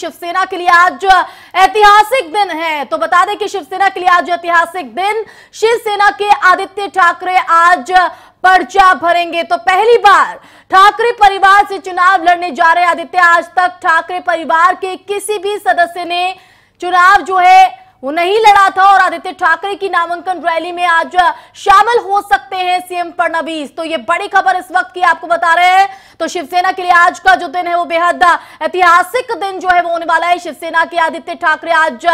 शिवसेना के लिए आज ऐतिहासिक दिन है तो बता दें कि शिवसेना के लिए आज ऐतिहासिक दिन शिवसेना के आदित्य ठाकरे आज पर्चा भरेंगे तो पहली बार ठाकरे परिवार से चुनाव लड़ने जा रहे आदित्य आज तक ठाकरे परिवार के किसी भी सदस्य ने चुनाव जो है वो नहीं लड़ा था और आदित्य ठाकरे की नामांकन रैली में आज शामिल हो सकते हैं सीएम फडणवीस तो ये बड़ी खबर इस वक्त की आपको बता रहे हैं तो शिवसेना के लिए आज का जो दिन है वो बेहद ऐतिहासिक दिन जो है वो होने वाला है शिवसेना के आदित्य ठाकरे आज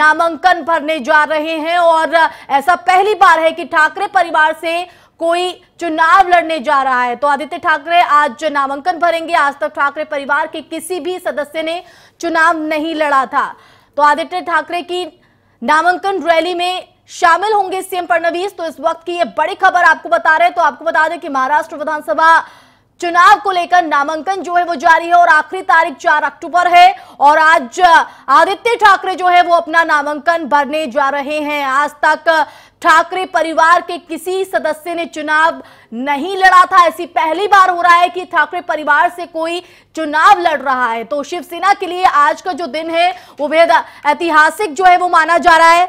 नामांकन भरने जा रहे हैं और ऐसा पहली बार है कि ठाकरे परिवार से कोई चुनाव लड़ने जा रहा है तो आदित्य ठाकरे आज नामांकन भरेंगे आज तक ठाकरे परिवार के किसी भी सदस्य ने चुनाव नहीं लड़ा था तो आदित्य ठाकरे की नामांकन रैली में शामिल होंगे सीएम फडणवीस तो इस वक्त की ये बड़ी खबर आपको बता रहे हैं तो आपको बता दें कि महाराष्ट्र विधानसभा चुनाव को लेकर नामांकन जो है वो जारी है और आखिरी तारीख चार अक्टूबर है और आज आदित्य ठाकरे जो है वो अपना नामांकन भरने जा रहे हैं आज तक ठाकरे परिवार के किसी सदस्य ने चुनाव नहीं लड़ा था ऐसी पहली बार हो रहा है कि ठाकरे परिवार से कोई चुनाव लड़ रहा है तो शिवसेना के लिए आज का जो दिन है वो बेहद ऐतिहासिक जो है वो माना जा रहा है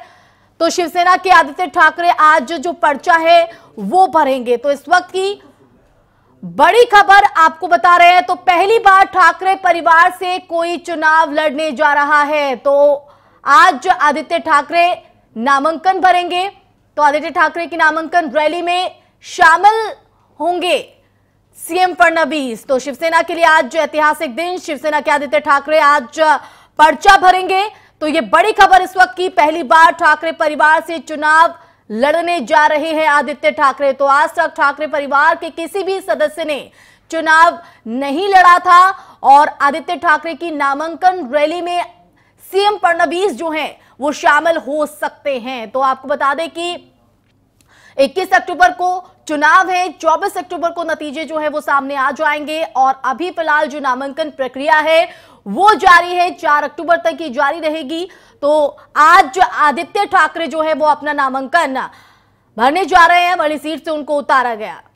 तो शिवसेना के आदित्य ठाकरे आज जो पर्चा है वो भरेंगे तो इस वक्त की बड़ी खबर आपको बता रहे हैं तो पहली बार ठाकरे परिवार से कोई चुनाव लड़ने जा रहा है तो आज आदित्य ठाकरे नामांकन भरेंगे तो आदित्य ठाकरे की नामांकन रैली में शामिल होंगे सीएम फडणवीस तो शिवसेना के लिए आज ऐतिहासिक दिन शिवसेना के आदित्य ठाकरे आज पर्चा भरेंगे तो ये बड़ी खबर इस वक्त की पहली बार ठाकरे परिवार से चुनाव लड़ने जा रहे हैं आदित्य ठाकरे तो आज तक ठाकरे परिवार के किसी भी सदस्य ने चुनाव नहीं लड़ा था और आदित्य ठाकरे की नामांकन रैली में सीएम फडणवीस जो हैं वो शामिल हो सकते हैं तो आपको बता दें कि 21 अक्टूबर को चुनाव है 24 अक्टूबर को नतीजे जो है वो सामने आ जाएंगे और अभी फिलहाल जो नामांकन प्रक्रिया है वो जारी है चार अक्टूबर तक ही जारी रहेगी तो आज आदित्य ठाकरे जो है वो अपना नामांकन भरने जा रहे हैं वाली सीट से उनको उतारा गया